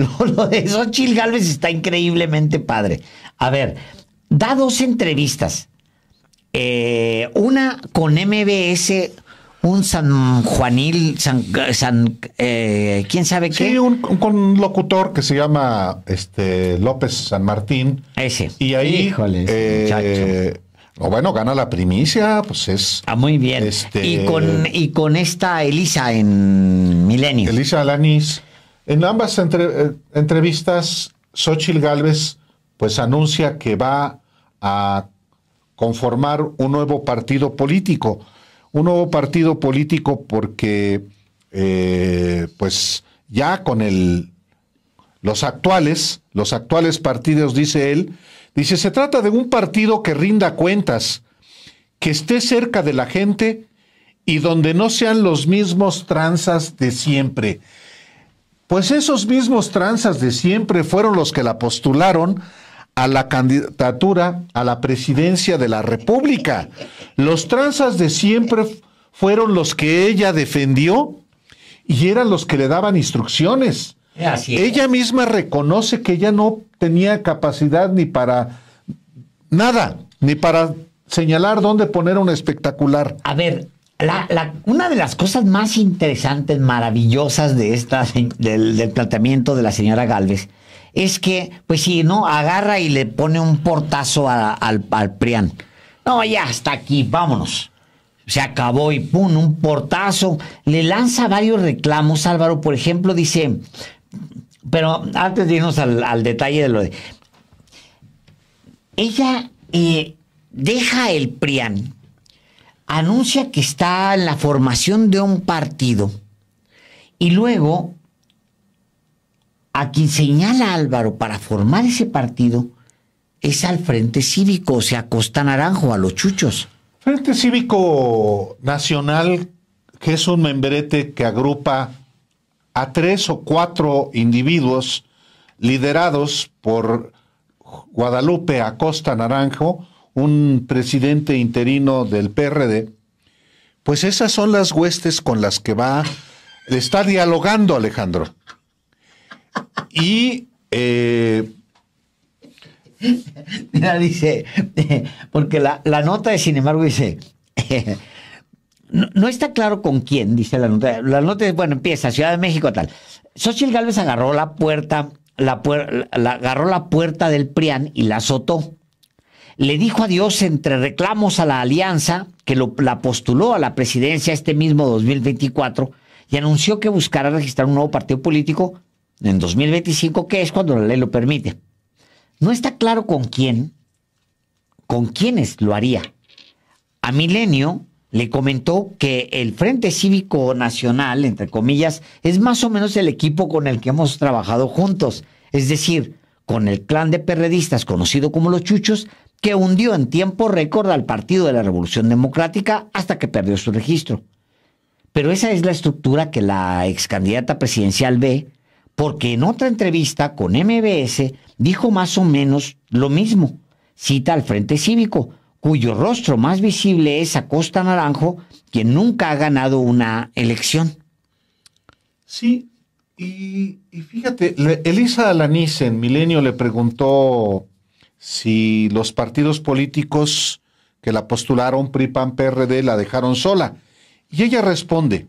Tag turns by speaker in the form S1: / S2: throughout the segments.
S1: Lo, de Chil Galvez está increíblemente padre. A ver, da dos entrevistas. Eh, una con MBS, un San Juanil, San, eh, quién sabe qué. Sí, un, un,
S2: locutor que se llama este López San Martín. Ese. Y ahí, Híjole, eh, o bueno, gana la primicia, pues es. Ah, muy bien. Este, y con
S1: y con esta Elisa en Milenio. Elisa Alanis. En ambas eh,
S2: entrevistas, Xochitl Gálvez pues anuncia que va a conformar un nuevo partido político. Un nuevo partido político porque eh, pues ya con el los actuales, los actuales partidos, dice él, dice, se trata de un partido que rinda cuentas, que esté cerca de la gente y donde no sean los mismos tranzas de siempre. Pues esos mismos tranzas de siempre fueron los que la postularon a la candidatura a la presidencia de la República. Los tranzas de siempre fueron los que ella defendió y eran los que le daban instrucciones.
S1: Eh, ella
S2: misma reconoce que ella no tenía capacidad ni para nada, ni para señalar dónde poner un espectacular.
S1: A ver, una de las cosas más interesantes, maravillosas de esta, del, planteamiento de la señora Galvez, es que, pues sí, ¿no? Agarra y le pone un portazo al, Prián No, ya, hasta aquí, vámonos. Se acabó y pum, un portazo. Le lanza varios reclamos, Álvaro. Por ejemplo, dice, pero antes de irnos al, detalle de lo de... Ella eh, deja el PRIAN anuncia que está en la formación de un partido y luego a quien señala Álvaro para formar ese partido es al Frente Cívico, o sea, Costa Naranjo, a los chuchos. Frente Cívico Nacional,
S2: que es un membrete que agrupa a tres o cuatro individuos liderados por Guadalupe Acosta Naranjo, un presidente interino del PRD, pues esas son las huestes con las que va, está dialogando Alejandro.
S1: Y... Eh, Mira, dice, porque la, nota, de, sin embargo, dice, no, está claro con quién, dice la nota. La nota es, bueno, empieza, Ciudad de México, tal. Xochitl Gálvez agarró la puerta, la, la agarró la puerta del PRIAN y la azotó le dijo adiós entre reclamos a la alianza que lo, la postuló a la presidencia este mismo 2024 y anunció que buscará registrar un nuevo partido político en 2025, que es cuando la ley lo permite. No está claro con quién, con quiénes lo haría. A Milenio le comentó que el Frente Cívico Nacional, entre comillas, es más o menos el equipo con el que hemos trabajado juntos, es decir, con el clan de perredistas conocido como los chuchos, que hundió en tiempo récord al Partido de la Revolución Democrática hasta que perdió su registro. Pero esa es la estructura que la ex candidata presidencial ve, porque en otra entrevista con MBS dijo más o menos lo mismo. Cita al Frente Cívico, cuyo rostro más visible es Acosta Naranjo, quien nunca ha ganado una elección.
S2: Sí, y, fíjate, Elisa nice en Milenio le preguntó si los partidos políticos que la postularon PRI, PAN, PRD la dejaron sola. Y ella responde,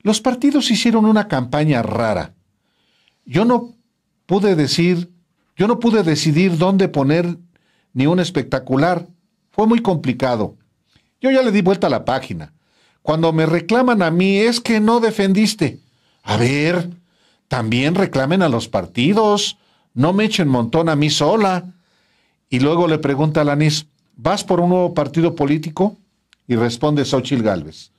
S2: los partidos hicieron una campaña rara. Yo no pude decir, yo no pude decidir dónde poner ni un espectacular. Fue muy complicado. Yo ya le di vuelta a la página. Cuando me reclaman a mí es que no defendiste. A ver, también reclamen a los partidos. No me echen montón a mí sola. Y luego le pregunta a Lanis, ¿vas por un nuevo partido político? Y responde Xochil Gálvez.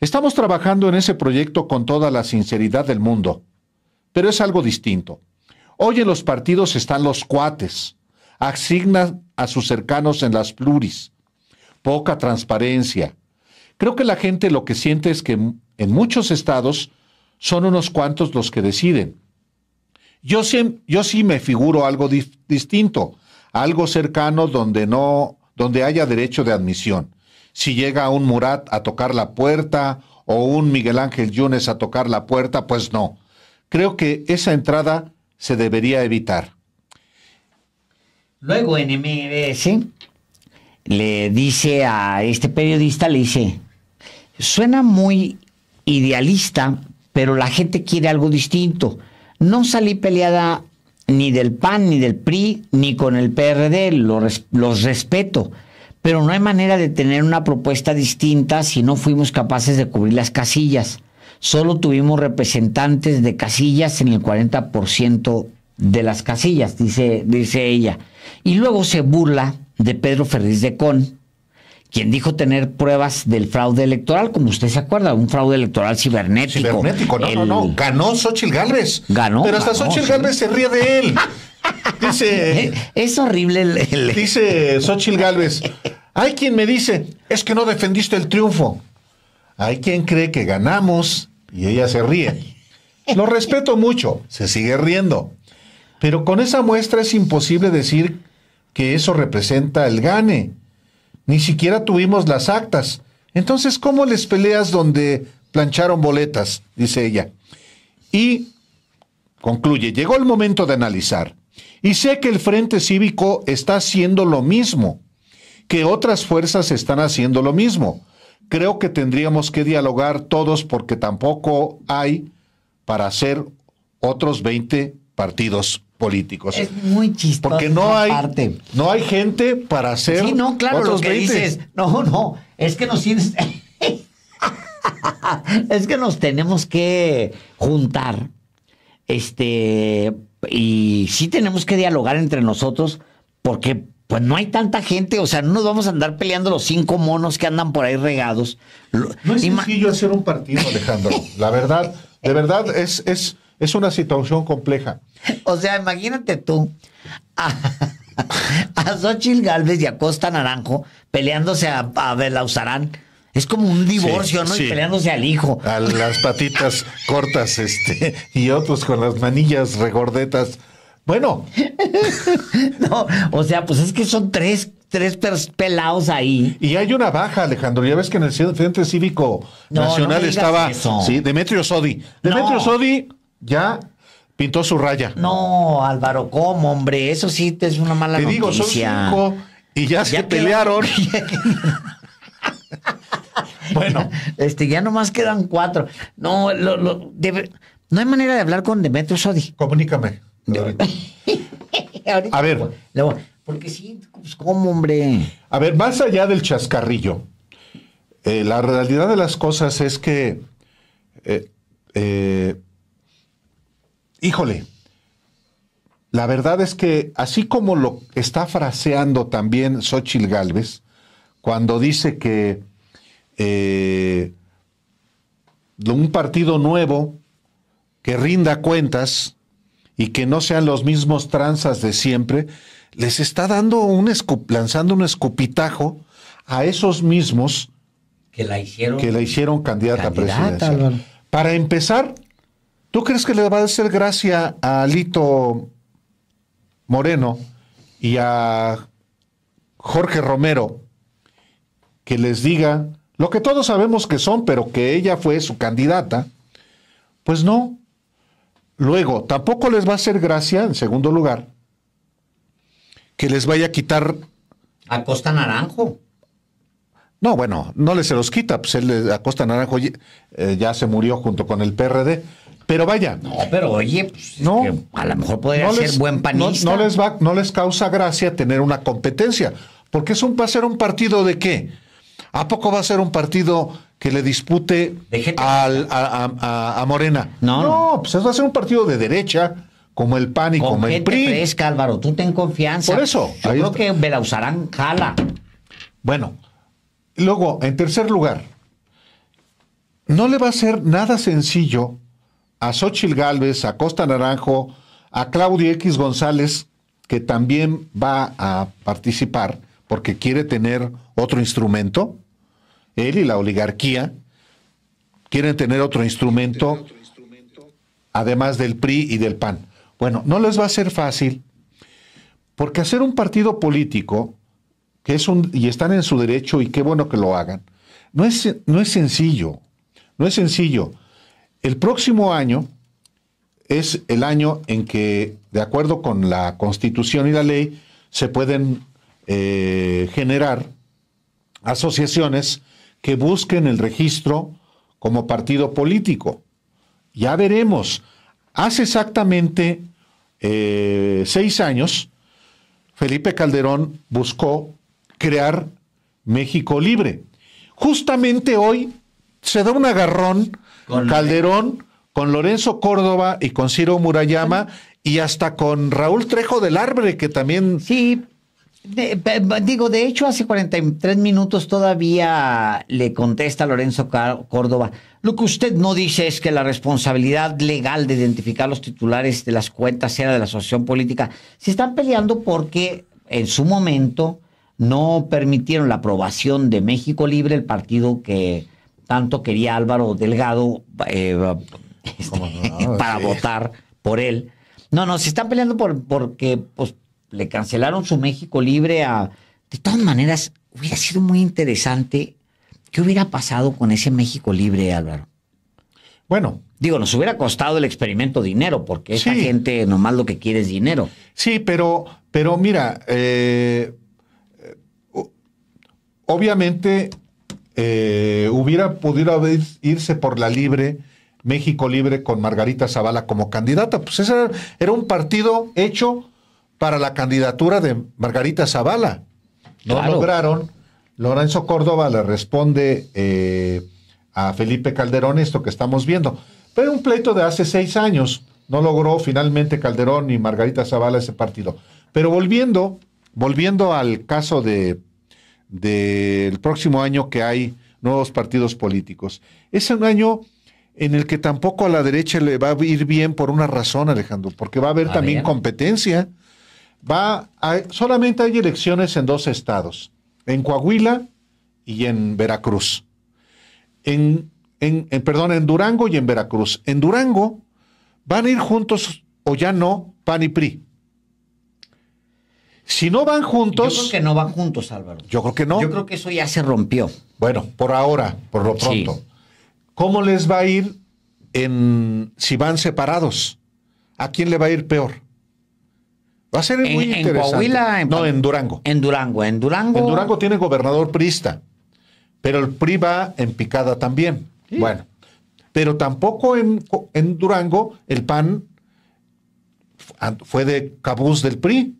S2: Estamos trabajando en ese proyecto con toda la sinceridad del mundo, pero es algo distinto. Hoy en los partidos están los cuates, asignan a sus cercanos en las pluris, poca transparencia. Creo que la gente lo que siente es que en muchos estados son unos cuantos los que deciden. Yo sí, yo sí me figuro algo distinto, algo cercano donde no, donde haya derecho de admisión. Si llega un Murat a tocar la puerta o un Miguel Ángel Yunes a tocar la puerta, pues no. Creo que esa entrada
S1: se debería evitar. Luego en MBS le dice a este periodista, le dice, suena muy idealista, pero la gente quiere algo distinto. No salí peleada ni del PAN, ni del PRI, ni con el PRD, los, respeto. Pero no hay manera de tener una propuesta distinta si no fuimos capaces de cubrir las casillas. Solo tuvimos representantes de casillas en el 40% de las casillas, dice, dice ella. Y luego se burla de Pedro Ferriz de Con, quien dijo tener pruebas del fraude electoral, como usted se acuerda, un fraude electoral cibernético. Cibernético, no, no, no. Ganó Xochitl Galvez. Pero hasta
S2: Galvez se ríe de él. Dice. Eh, es horrible Dice Xochitl Galvez. Hay quien me dice, es que no defendiste el triunfo. Hay quien cree que ganamos y ella se ríe. Lo respeto mucho, se sigue riendo. Pero con esa muestra es imposible decir que eso representa el gane. Ni siquiera tuvimos las actas. Entonces, ¿cómo les peleas donde plancharon boletas? Dice ella. Y concluye, llegó el momento de analizar. Y sé que el Frente Cívico está haciendo lo mismo, que otras fuerzas están haciendo lo mismo. Creo que tendríamos que dialogar todos porque tampoco hay para hacer otros 20 partidos políticos. Es
S1: muy chistoso. Porque no hay,
S2: parte. no hay gente para
S1: hacer. Sí, no, claro, lo que dices. No, no, es que nos tienes. es que nos tenemos que juntar. Este. Y sí tenemos que dialogar entre nosotros, porque pues no hay tanta gente, o sea, no nos vamos a andar peleando los cinco monos que andan por ahí regados. No es sencillo
S2: hacer un partido, Alejandro. La verdad, de eh, verdad, eh, es, es, es una situación compleja.
S1: O sea, imagínate tú a, a Xochitl Galvez y a Costa Naranjo peleándose a, a usarán Es como un divorcio, ¿no? Y peleándose al hijo. A las patitas cortas, este, y otros con las manillas
S2: regordetas. Bueno. no, o sea, pues es que son tres, tres pelados ahí. Y hay una baja, Alejandro. Ya ves que en el Frente Cívico Nacional estaba. Sí, Demetrio Sodi. Demetrio Sodi ya pintó su raya.
S1: No, Álvaro, ¿cómo, hombre? Eso sí te es una mala Te digo, son cinco y ya, se pelearon. bueno. Este, ya nomás quedan cuatro. No, no hay manera de hablar con Demetrio Sodi. Comunícame. a ver. porque sí, pues, ¿cómo,
S2: hombre? A ver, más allá del chascarrillo, eh, la realidad de las cosas es que eh, eh, híjole, la verdad es que así como lo está fraseando también Xochitl Galvez, cuando dice que eh, un partido nuevo que rinda cuentas y que no sean los mismos tranzas de siempre, les está dando un lanzando un escupitajo a esos mismos que la
S1: hicieron, que
S2: hicieron candidata, presidencial. Para empezar, ¿Tú crees que le va a hacer gracia a Lito Moreno y a Jorge Romero que les diga lo que todos sabemos que son, pero que ella fue su candidata? Pues no. Luego, tampoco les va a hacer gracia, en segundo lugar, que les vaya a quitar...
S1: A Costa Naranjo.
S2: No, bueno, no les se los quita, pues él, a Costa Naranjo eh, ya se murió junto con el PRD pero vaya. No,
S1: pero oye, pues,
S2: a lo mejor podría ser buen panista. No, les va, no les causa gracia tener una competencia. Porque es va a ser un partido de qué? ¿A poco va a ser un partido que le dispute a, Morena? No, no, pues va a ser un partido de derecha,
S1: como el PAN y como el PRI. fresca, Álvaro, tú ten confianza. Por eso. Yo creo me que usarán jala. Bueno, luego, en tercer lugar,
S2: no le va a ser nada sencillo a Xochil Gálvez, a Costa Naranjo, a Claudio X González, que también va a participar porque quiere tener otro instrumento, él y la oligarquía quieren tener otro instrumento, además del PRI y del PAN. Bueno, no les va a ser fácil, porque hacer un partido político, que es un, y están en su derecho, y qué bueno que lo hagan, no es, no es sencillo, no es sencillo. El próximo año es el año en que, de acuerdo con la constitución y la ley, se pueden eh, generar asociaciones que busquen el registro como partido político. Ya veremos. Hace exactamente eh, seis años, Felipe Calderón buscó crear México Libre. Justamente hoy se da un agarrón con Calderón, con Lorenzo Córdoba y con Ciro Murayama
S1: y hasta con Raúl Trejo del Arbre, que también... Sí, digo, de hecho, hace 43 minutos todavía le contesta Lorenzo Córdoba. Lo que usted no dice es que la responsabilidad legal de identificar los titulares de las cuentas era de la asociación política. Se están peleando porque en su momento no permitieron la aprobación de México Libre, el partido que tanto quería Álvaro Delgado eh, para votar por él. No, no, se están peleando por, porque pues, le cancelaron su México libre a... De todas maneras, hubiera sido muy interesante qué hubiera pasado con ese México libre, Álvaro. Bueno. Digo, nos hubiera costado el experimento dinero, porque esa gente nomás lo que quiere es dinero. Sí, pero, pero mira, eh,
S2: eh, obviamente eh, hubiera podido irse por la libre, México Libre, con Margarita Zavala como candidata. Pues ese era, un partido hecho para la candidatura de Margarita Zavala. No lograron. Lorenzo Córdoba le responde eh, a Felipe Calderón esto que estamos viendo. Pero un pleito de hace seis años. No logró finalmente Calderón y Margarita Zavala ese partido. Pero volviendo, volviendo al caso de del próximo año que hay nuevos partidos políticos. Es un año en el que tampoco a la derecha le va a ir bien por una razón, Alejandro, porque va a haber también competencia. Va solamente hay elecciones en dos estados, en Coahuila y en Veracruz. en, en, perdón, en Durango y en Veracruz. En Durango van a ir juntos o ya no PAN y PRI. Si no van juntos. Yo creo que
S1: no van juntos, Álvaro. Yo
S2: creo que no. Yo creo que eso ya se rompió. Bueno, por ahora, por lo pronto. ¿Cómo les va a ir en si van separados? ¿A quién le va a ir peor? Va a ser muy interesante. En Coahuila, no, en
S1: Durango. En Durango, en Durango.
S2: En Durango tiene gobernador priista, pero el PRI va en picada también. Bueno, pero tampoco en, en Durango el PAN fue de cabuz del PRI.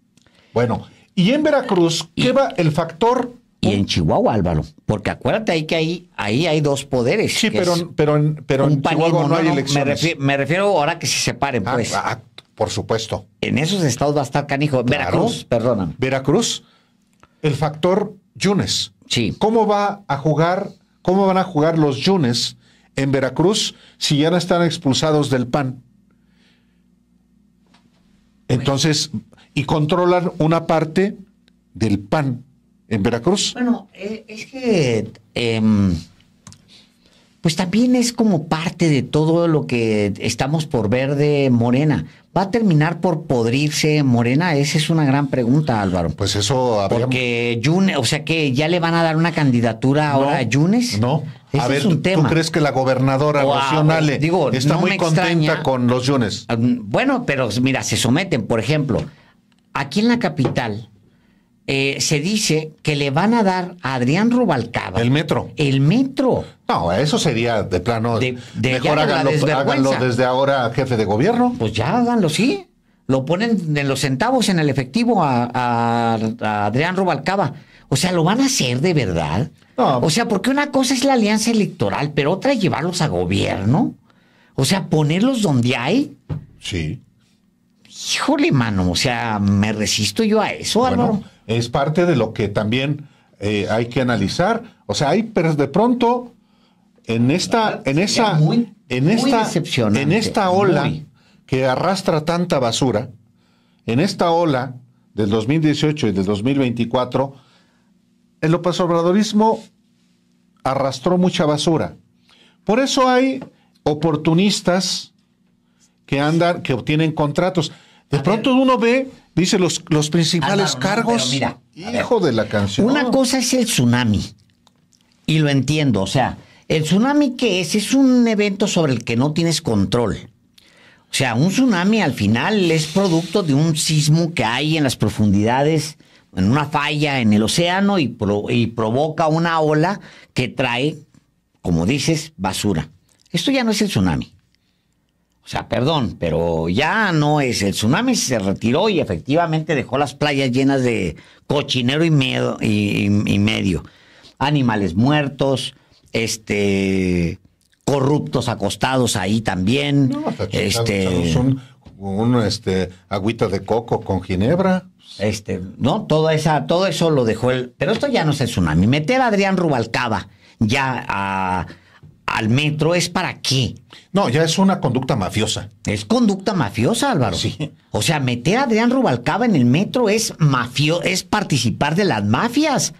S2: Bueno, y en Veracruz, ¿qué va el
S1: factor? Y en Chihuahua, Álvaro, porque acuérdate ahí que ahí, ahí hay dos poderes. Sí, pero, pero, en, Chihuahua no, hay elecciones. Me refiero, ahora que se separen, ah, pues. Ah, ah, por supuesto. En esos estados va a estar canijo. Veracruz, perdóname. Veracruz, el factor
S2: Yunes. Sí. ¿Cómo va a jugar, cómo van a jugar los Yunes en Veracruz si ya no están expulsados del PAN? Pues. Entonces, y controlan una parte del PAN
S1: en Veracruz. Bueno, eh, es que em, pues también es como parte de todo lo que estamos por ver de Morena. ¿Va a terminar por podrirse Morena? Esa es una gran pregunta, Álvaro. Pues eso Porque Yunes, o sea que ya le van a dar una candidatura ahora a Yunes. No. ¿tú, crees que la gobernadora nacional eh, está muy contenta con los Yunes? Ah, mm, bueno, pero mira, se someten. Por ejemplo, aquí en la capital eh, se dice que le van a dar a Adrián Rubalcaba. El metro. El metro. No, eso sería de plano. De, mejor háganlo, desde ahora jefe de gobierno. Pues ya háganlo, sí lo ponen en los centavos en el efectivo a, a, Adrián Rubalcaba. O sea, ¿lo van a hacer de verdad? O sea, porque una cosa es la alianza electoral, pero otra es llevarlos a gobierno. O sea, ponerlos donde hay. Sí. Híjole, mano, o sea, me resisto yo a eso, Es parte de lo que también
S2: eh, hay que analizar. O sea, hay, pero de pronto, en esta, en esa, en esta, en esta ola que arrastra tanta basura, en esta ola del 2018 y del 2024, el obradorismo arrastró mucha basura. Por eso hay oportunistas que andan, que obtienen contratos.
S1: De pronto uno ve, dice los, los principales ah, cargos. hijo de la canción. Una cosa es el tsunami. Y lo entiendo, o sea, el tsunami que es es un evento sobre el que no tienes control. O sea, un tsunami al final es producto de un sismo que hay en las profundidades en una falla en el océano y, y provoca una ola que trae, como dices, basura. Esto ya no es el tsunami. O sea, perdón, pero ya no es. El tsunami se retiró y efectivamente dejó las playas llenas de cochinero y, medio, y, medio. Animales muertos, este corruptos acostados ahí también. No, este... Son un, este, agüita de coco con ginebra. Este, ¿no? Todo, esa, todo eso lo dejó él. Pero esto ya no es el tsunami. Meter a Adrián Rubalcaba ya al metro es para qué. No, ya es una conducta mafiosa. Es conducta mafiosa, Álvaro. Sí. O sea, meter a Adrián Rubalcaba en el metro es mafio, es participar de las mafias.